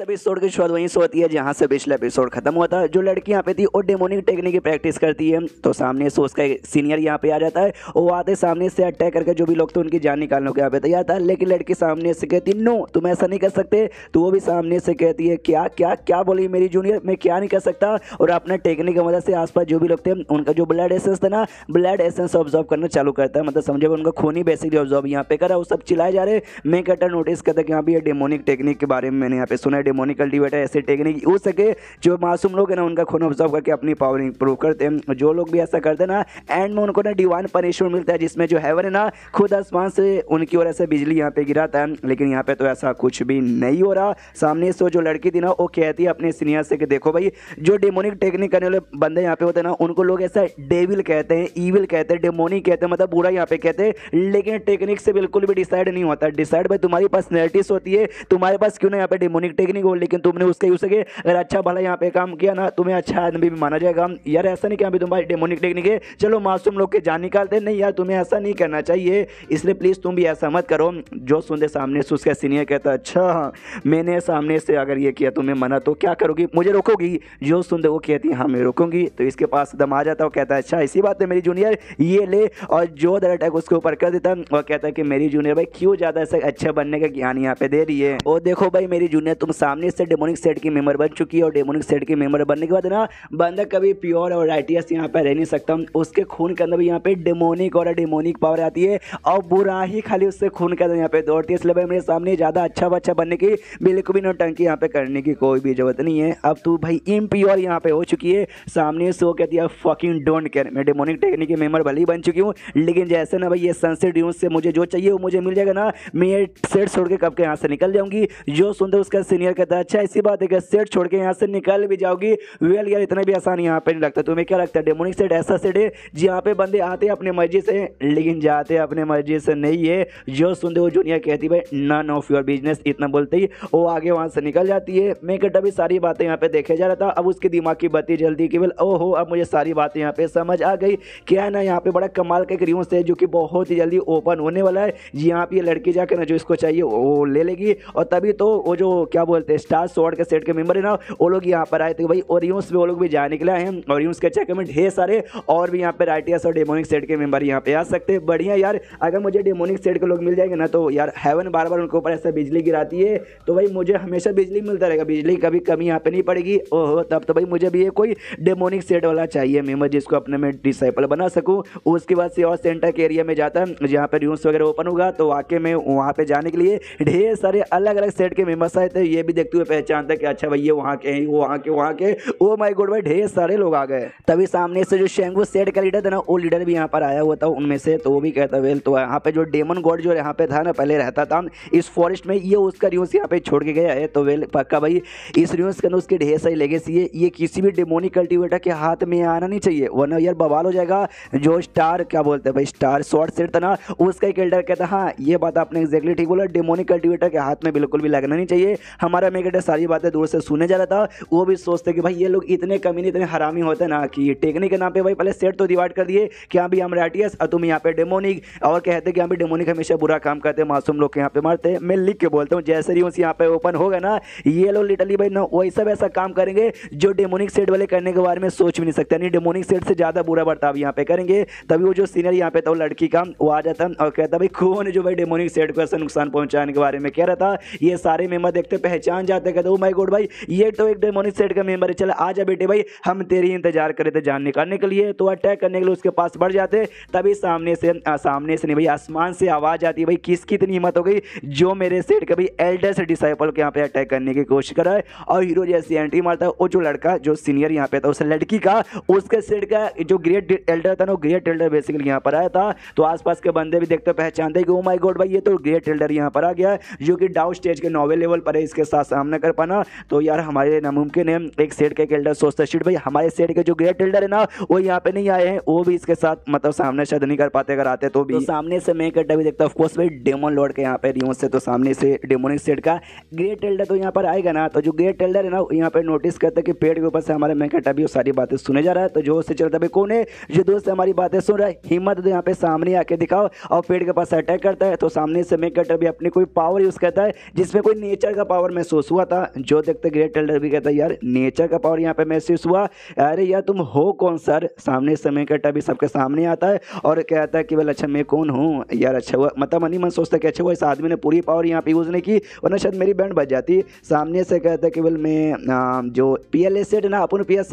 सभी एपिसोड की शुरुआत वहीं से होती है जहाँ से पिछला एपिसोड खत्म हुआ था जो लड़की यहाँ पे थी वो डेमोनिक टेक्निक की प्रैक्टिस करती है तो सामने से उसका सीनियर यहाँ पे आ जाता है और आते सामने से अटैक करके जो भी लोग थे उनकी जान निकालने के यहाँ पे तैयार था लेकिन लड़की सामने से कहती नो तुम ऐसा नहीं कर सकते तो वो भी सामने से कहती है क्या क्या क्या बोली मेरी जूनियर मैं क्या नहीं कर सकता और अपने टेक्निक की मदद से आसपास जो भी लोग थे उनका जो ब्लड एसेंस था ना ब्लड एसेंस ऑब्जॉर्व करना चालू करता है मतलब समझे उनका खून ही बेसिकली ऑब्जॉर्व यहाँ पे करा वो सब चिलाए जा रहे मैं कटा नोटिस करता कि यहाँ पर डेमोनिक टेक्निक के बारे में मैंने यहाँ पे सुना डेमोनिक कल्टिवेटर ऐसे टेक्निक यूज सके जो मासूम लोग है ना उनका खून ऑब्जर्व करके अपनी पावर इंप्रूव करते हैं जो लोग भी ऐसा करते हैं ना एंड में उनको ना डिवाइन पनिशमेंट मिलता है जिसमें जो हैवन है ना खुद आसमान से उनकी और ऐसे बिजली यहाँ पे गिराता है लेकिन यहाँ पे तो ऐसा कुछ भी नहीं हो रहा सामने से जो लड़की थी ना वो कहती है अपने सीनियर से कि देखो भाई जो डेमोनिक टेक्निक करने वाले बंदे यहाँ पे होते हैं ना उनको लोग ऐसा डेविल कहते हैं ईविल कहते हैं डेमोनिक कहते हैं मतलब बुरा यहाँ पे कहते हैं लेकिन टेक्निक से बिल्कुल भी डिसाइड नहीं होता डिसाइड भाई तुम्हारी पर्सनैलिटीज होती है तुम्हारे पास क्यों ना यहाँ पे डेमोनिक टेक्निक नहीं गोल लेकिन तुमने उसके यूज के अगर अच्छा भला यहाँ पे काम किया ना तुम्हें अच्छा आदमी भी माना जाएगा यार ऐसा नहीं कि अभी तुम्हारी डेमोनिक टेक्निक है चलो मासूम लोग के जान निकालते नहीं यार तुम्हें ऐसा नहीं करना चाहिए इसलिए प्लीज़ तुम भी ऐसा मत करो जो सुनते सामने से उसका सीनियर कहता अच्छा हाँ, मैंने सामने से अगर ये किया तुम्हें मना तो क्या करोगी मुझे रोकोगी जो सुनते वो कहती हाँ मैं रोकूंगी तो इसके पास दम आ जाता है कहता है अच्छा इसी बात है मेरी जूनियर ये ले और जो दर अटैक उसके ऊपर कर देता और कहता है कि मेरी जूनियर भाई क्यों ज़्यादा ऐसा अच्छा बनने का ज्ञान यहाँ पे दे रही है और देखो भाई मेरी जूनियर तुम सामने से डेमोनिक सेट की मेम्बर बन चुकी है और डेमोनिक सेट की मेम्बर बनने के बाद ना बंदा कभी प्योर और राइटियस यहाँ पर रह नहीं सकता उसके खून के अंदर भी यहाँ पे डेमोनिक और डेमोनिक पावर आती है और बुरा ही खाली उससे खून के अंदर यहाँ पे दौड़ती है इसलिए भाई मेरे सामने ज़्यादा अच्छा बच्चा बनने की बिल्कुल भी टंकी यहाँ पे करने की कोई भी जरूरत नहीं है अब तू भाई इम प्योर यहाँ पे हो चुकी है सामने से वो कहती है फॉकिंग डोंट केयर मैं डेमोनिक टेक्निक की मेम्बर भली बन चुकी हूँ लेकिन जैसे ना भाई ये सनसेट यूज से मुझे जो चाहिए वो मुझे मिल जाएगा ना मैं सेट छोड़ के कब के यहाँ से निकल जाऊँगी जो सुनते उसका सीनियर कहता है अच्छा ऐसी बात है कि सेट छोड़ के यहाँ से निकल भी जाओगी वेल यार इतना भी आसान यहाँ पे नहीं लगता तुम्हें क्या लगता है डेमोनिक सेट ऐसा सेट है जहाँ पे बंदे आते अपनी मर्जी से लेकिन जाते अपने मर्जी से नहीं है जो सुनते वो जूनियर कहती भाई नन ऑफ योर बिजनेस इतना बोलते ही वो आगे वहाँ से निकल जाती है मैं कहता भी सारी बातें यहाँ पे देखे जा रहा था अब उसके दिमाग की बत्ती जल्दी केवल ओहो अब मुझे सारी बातें यहाँ पे समझ आ गई क्या ना यहाँ पे बड़ा कमाल का एक रियूस है जो कि बहुत ही जल्दी ओपन होने वाला है जी यहाँ पे लड़की जाकर ना जो इसको चाहिए वो ले लेगी और तभी तो वो जो क्या बोलते बोलते स्टार स्वॉर्ड के सेट के मेंबर है ना वो लोग यहाँ पर आए थे भाई ओरियंस में वो लोग भी जाने के लिए आए हैं ओरियंस के चेक में ढेर सारे और भी यहाँ पर राइटियस और डेमोनिक सेट के मेंबर यहाँ पे आ सकते हैं बढ़िया यार अगर मुझे डेमोनिक सेट के लोग मिल जाएंगे ना तो यार हेवन बार बार उनके ऊपर ऐसा बिजली गिराती है तो भाई मुझे हमेशा बिजली मिलता रहेगा बिजली कभी कमी यहाँ पर नहीं पड़ेगी ओहो तब तो भाई मुझे भी ये कोई डेमोनिक सेट वाला चाहिए मेंबर जिसको अपने में डिसाइपल बना सकूँ उसके बाद से और सेंटर के एरिया में जाता है जहाँ पर यूनिट्स वगैरह ओपन होगा तो वाकई में वहाँ पर जाने के लिए ढेर सारे अलग अलग सेट के मेम्बर्स आए थे ये भी देखते हुए पहचानता कि अच्छा भाई ये वहाँ के हैं वो वहाँ के वहाँ के वो माई गोड भाई ढेर सारे लोग आ गए तभी सामने से जो शेंगू सेट का लीडर था ना वो लीडर भी यहाँ पर आया हुआ था उनमें से तो वो भी कहता वेल तो यहाँ पे जो डेमन गॉड जो यहाँ पे था ना पहले रहता था इस फॉरेस्ट में ये उसका रियोस यहाँ पे छोड़ के गया है तो वेल पक्का भाई इस रियोस के अंदर उसके ढेर सारी लेगेसी है ये किसी भी डेमोनिक कल्टिवेटर के हाथ में आना नहीं चाहिए वरना यार बवाल हो जाएगा जो स्टार क्या बोलते हैं भाई स्टार शॉर्ट सेट था ना उसका एक कहता हाँ ये बात आपने एग्जैक्टली ठीक बोला डेमोनिक कल्टिवेटर के हाथ में बिल्कुल भी लगना नहीं चाहिए हमारा और हमें बेटे सारी बातें दूर से सुने जा रहा था वो भी सोचते कि भाई ये लोग इतने कमीने इतने हरामी होते ना कि टेकने के नाम पर भाई पहले सेट तो डिवाइड कर दिए कि यहाँ भी हम राइटियस और तुम यहाँ पे डेमोनिक और कहते कि यहाँ भी डेमोनिक हमेशा बुरा काम करते मासूम लोग यहाँ पे मारते मैं लिख के बोलता हूँ जैसे ही उस यहाँ पे ओपन होगा ना ये लोग लिटली भाई ना वही सब ऐसा काम करेंगे जो डेमोनिक सेट वाले करने के बारे में सोच भी नहीं सकते यानी डेमोनिक सेट से ज़्यादा बुरा बर्ताव यहाँ पे करेंगे तभी वो जो सीनियर यहाँ पे था वो लड़की का वो आ जाता और कहता भाई खून जो भाई डेमोनिक सेट को ऐसा नुकसान पहुँचाने के बारे में कह रहा था ये सारे मेमर देखते पहचान पहचान जाते कहते ओ माई गोड भाई ये तो एक डेमोनिक सेट का मेंबर है चल आ जा बेटे भाई हम तेरी इंतजार करे थे जान निकालने के लिए तो अटैक करने के लिए उसके पास बढ़ जाते तभी सामने से आ, सामने से नहीं भाई आसमान से आवाज़ आती है भाई किसकी इतनी हिम्मत हो गई जो मेरे सेट का भाई एल्डर्स डिसाइपल के यहाँ पे अटैक करने की कोशिश कर रहा है और हीरो जैसी एंट्री मारता है वो जो लड़का जो सीनियर यहाँ पे था उस लड़की का उसके सेट का जो ग्रेट एल्डर था ना ग्रेट एल्डर बेसिकली यहाँ पर आया था तो आसपास के बंदे भी देखते पहचानते कि ओ माई गोड भाई ये तो ग्रेट एल्डर यहाँ पर आ गया जो कि डाउन स्टेज के नॉवे लेवल पर है इसके साथ सामना कर पाना तो यार हमारे नामुमकिन है एक सेट के एल्डर सोचते शीट भाई हमारे सेट के जो ग्रेट एल्डर है ना वो यहाँ पे नहीं आए हैं वो भी इसके साथ मतलब सामने शायद नहीं कर पाते अगर आते तो भी तो सामने से मैं कट्टा भी देखता हूँ भाई डेमोन लॉर्ड के यहाँ पे रियोन से तो सामने से डेमोनिक सेट का ग्रेट एल्डर तो यहाँ पर आएगा ना तो जो ग्रेट एल्डर है ना यहाँ पर नोटिस करते कि पेड़ के ऊपर से हमारे मैं कट्टा भी सारी बातें सुने जा रहा है तो जो से चलता भाई कौन है जो दोस्त हमारी बातें सुन रहा है हिम्मत तो यहाँ पे सामने आके दिखाओ और पेड़ के पास अटैक करता है तो सामने से मैं कट्टा भी अपनी कोई पावर यूज़ करता है जिसमें कोई नेचर का पावर मैं महसूस हुआ था जो देखते ग्रेट एल्डर भी कहता यार नेचर का पावर यहाँ पे महसूस हुआ अरे यार तुम हो कौन सर सामने समय कटा भी सबके सामने आता है और कहता है कि बोले अच्छा मैं कौन हूँ यार अच्छा हुआ मतलब मनी मन सोचता कि अच्छा हुआ इस आदमी ने पूरी पावर यहाँ पे यूज़ नहीं की वरना शायद मेरी बैंड बच जाती सामने से कहता है कि बोल मैं जो पी एल सेट ना अपन पी एस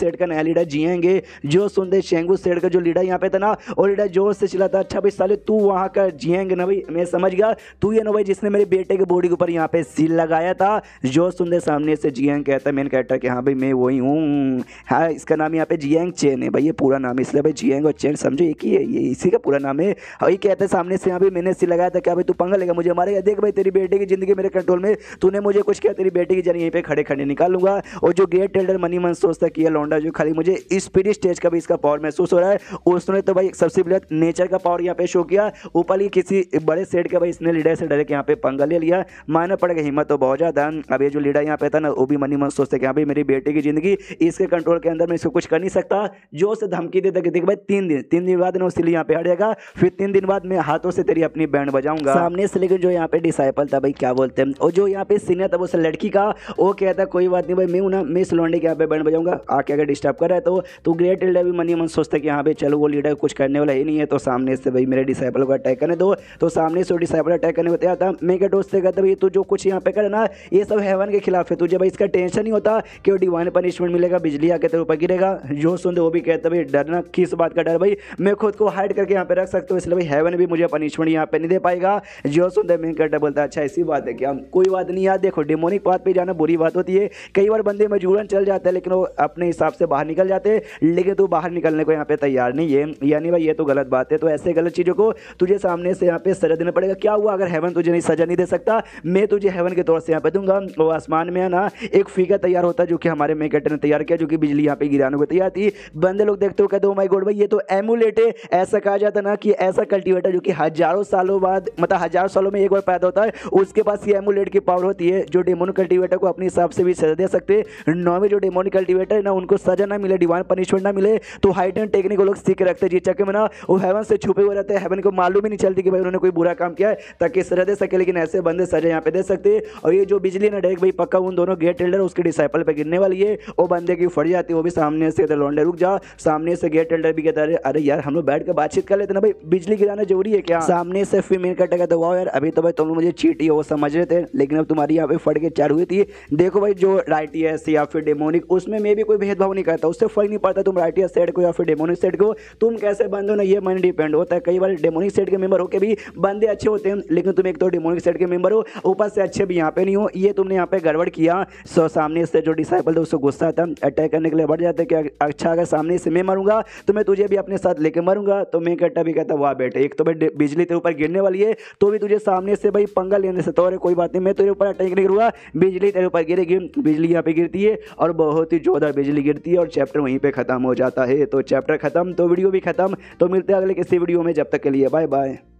सेट का नया लीडर जियेंगे जो सुनते शेंगू सेट का जो लीडर यहाँ पे था ना और लीडर जोर से चला था अच्छा भाई साले तू वहाँ का जियेंगे ना भाई मैं समझ गया तू ये ना भाई जिसने मेरे बेटे के बॉडी के ऊपर यहाँ पे सील लगा आया था जो सुंदर सामने से जियांग कहता है मेन कैरेक्टर के हाँ भाई मैं वही हूँ हाँ इसका नाम यहाँ पे जियांग चेन है भाई ये पूरा नाम इसलिए भाई जियांग और चेन समझो एक ही है ये इसी का पूरा नाम है और ये कहता है सामने से यहाँ भी मैंने इसी लगाया था क्या भाई तू पंगा लेगा मुझे मारेगा देख भाई तेरी बेटी की जिंदगी मेरे कंट्रोल में तूने मुझे कुछ किया तेरी बेटी की जान यहीं पर खड़े खड़े निकाल लूंगा और जो गेट टेल्डर मनी मन सोचता किया लौंडा जो खाली मुझे स्पिरिट स्टेज का भी इसका पावर महसूस हो रहा है उसने तो भाई सबसे बृहद नेचर का पावर यहाँ पे शो किया ऊपर ही किसी बड़े सेट का भाई इसने लीडर से डायरेक्ट यहाँ पे पंगा ले लिया माना पड़ेगा हिम्मत तो बहुत बहुत ज़्यादा अब ये जो लीडर यहाँ पे था ना वो भी मनी मन सोचते कि हाँ भाई मेरी बेटी की जिंदगी इसके कंट्रोल के अंदर मैं इसको कुछ कर नहीं सकता जो उसे धमकी देता कि देखिए भाई तीन दिन तीन दिन बाद ना उसी यहाँ पे हटेगा फिर तीन दिन बाद मैं हाथों से तेरी अपनी बैंड बजाऊंगा सामने से लेकिन जो यहाँ पे डिसाइपल था भाई क्या बोलते हैं और जो यहाँ पे सीनियर था उस लड़की का वो कहता कोई बात नहीं भाई मैं ना मैं इस लौंडे के यहाँ पे बैंड बजाऊंगा आके अगर डिस्टर्ब कर रहा है तो ग्रेट तो लीडर भी मनी मन सोचते कि हाँ भाई चलो वो लीडर कुछ करने वाला ही नहीं है तो सामने से भाई मेरे डिसाइपल को अटैक करने दो तो सामने से डिसाइपल अटैक करने को तैयार था मैं क्या दोस्त से कहता भाई तू जो कुछ यहाँ पे करे ना ये सब हेवन के खिलाफ है तुझे तो भाई इसका टेंशन नहीं होता कि वो डिवाइन पनिशमेंट मिलेगा बिजली आके तेरे ऊपर गिरेगा जो सुन दे वो भी कहता भाई डरना किस बात का डर भाई मैं खुद को हाइड करके यहाँ पे रख सकता हूँ इसलिए भाई हेवन भी मुझे पनिशमेंट यहाँ पे नहीं दे पाएगा जो सुन दे मैं कहता बोलता अच्छा ऐसी बात है कि हम कोई बात नहीं यार देखो डिमोनिक बात पर जाना बुरी बात होती है कई बार बंदे मजबूरन चल जाते हैं लेकिन वो अपने हिसाब से बाहर निकल जाते हैं लेकिन तू बाहर निकलने को यहाँ पे तैयार नहीं है यानी भाई ये तो गलत बात है तो ऐसे गलत चीज़ों को तुझे सामने से यहाँ पे सजा देना पड़ेगा क्या हुआ अगर हेवन तुझे नहीं सजा नहीं दे सकता मैं तुझे हेवन के तौर से से यहाँ पे दूंगा तो वो आसमान में है ना एक फीका तैयार होता है जो कि हमारे मेकेट ने तैयार किया जो कि बिजली यहाँ पे गिराने को तैयार थी बंदे लोग देखते हो कहते हो माई गोड भाई ये तो एमुलेट है ऐसा कहा जाता ना कि ऐसा कल्टिवेटर जो कि हजारों सालों बाद मतलब हजारों सालों में एक बार पैदा होता है उसके पास ये एमुलेट की पावर होती है जो डेमोन कल्टिवेटर को अपने हिसाब से भी सजा दे सकते हैं नौवे जो डेमोन कल्टिवेटर है ना उनको सजा ना मिले डिवाइन पनिशमेंट ना मिले तो हाइट एंड टेक्निक लोग सीख रखते हैं जिस चक्कर में ना वो हेवन से छुपे हुए रहते हैं हेवन को मालूम ही नहीं चलती कि भाई उन्होंने कोई बुरा काम किया है ताकि सजा दे सके लेकिन ऐसे बंदे सजा यहाँ पे दे सकते और ये ये जो बिजली ना डायरेक्ट भाई पक्का उन दोनों गेट टेल्डर उसके डिसाइपल पे गिरने वाली है वो बंदे की फट जाती है वो भी सामने से इधर लौंडे रुक जा सामने से गेट टेल्डर भी कहता है अरे यार हम लोग बैठ कर बातचीत कर लेते ना भाई बिजली गिराना जरूरी है क्या सामने से फीमेल का टका दबाओ यार अभी तो भाई तुम लोग मुझे चीटी हो समझ रहे थे लेकिन अब तुम्हारी यहाँ पे फट के चार हुई थी देखो भाई जो राइटियस या फिर डेमोनिक उसमें मैं भी कोई भेदभाव नहीं करता उससे फर्क नहीं पड़ता तुम राइटियस सेट को या फिर डेमोनिक सेट को तुम कैसे बंद हो ना ये मैंने डिपेंड होता है कई बार डेमोनिक सेट के मेंबर होकर भी बंदे अच्छे होते हैं लेकिन तुम एक तो डेमोनिक सेट के मेंबर हो ऊपर से अच्छे भी यहाँ पे नहीं हो ये तुमने यहाँ पे गड़बड़ किया सो सामने से जो डिसाइपल था उसको गुस्सा था अटैक करने के लिए बढ़ जाते कि अच्छा अगर सामने से मैं मरूंगा तो मैं तुझे भी अपने साथ लेके मरूंगा तो मैं कट्टा भी कहता वाह बेटे एक तो भाई बिजली तेरे ऊपर गिरने वाली है तो भी तुझे सामने से भाई पंगा लेने से तो अरे कोई बात नहीं मैं तेरे ऊपर अटैक नहीं करूँगा बिजली तेरे ऊपर गिरेगी बिजली यहाँ पर गिरती है और बहुत ही जोरदार बिजली गिरती है और चैप्टर वहीं पर ख़त्म हो जाता है तो चैप्टर ख़त्म तो वीडियो भी ख़त्म तो मिलते हैं अगले किसी वीडियो में जब तक के लिए बाय बाय